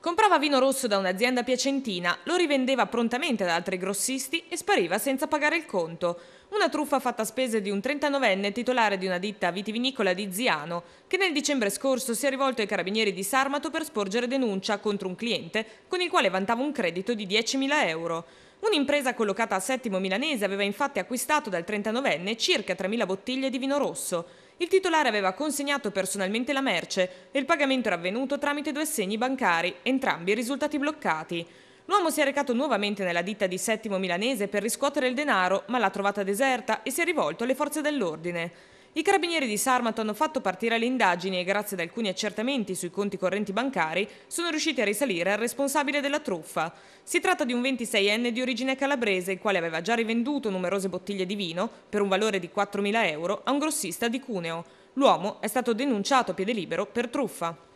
Comprava vino rosso da un'azienda piacentina, lo rivendeva prontamente ad altri grossisti e spariva senza pagare il conto. Una truffa fatta a spese di un 39enne titolare di una ditta vitivinicola di Ziano, che nel dicembre scorso si è rivolto ai carabinieri di Sarmato per sporgere denuncia contro un cliente con il quale vantava un credito di 10.000 euro. Un'impresa collocata a Settimo Milanese aveva infatti acquistato dal 39enne circa 3.000 bottiglie di vino rosso. Il titolare aveva consegnato personalmente la merce e il pagamento era avvenuto tramite due assegni bancari, entrambi risultati bloccati. L'uomo si è recato nuovamente nella ditta di Settimo Milanese per riscuotere il denaro, ma l'ha trovata deserta e si è rivolto alle forze dell'ordine. I carabinieri di Sarmato hanno fatto partire le indagini e grazie ad alcuni accertamenti sui conti correnti bancari sono riusciti a risalire al responsabile della truffa. Si tratta di un 26enne di origine calabrese il quale aveva già rivenduto numerose bottiglie di vino per un valore di 4.000 euro a un grossista di Cuneo. L'uomo è stato denunciato a piede libero per truffa.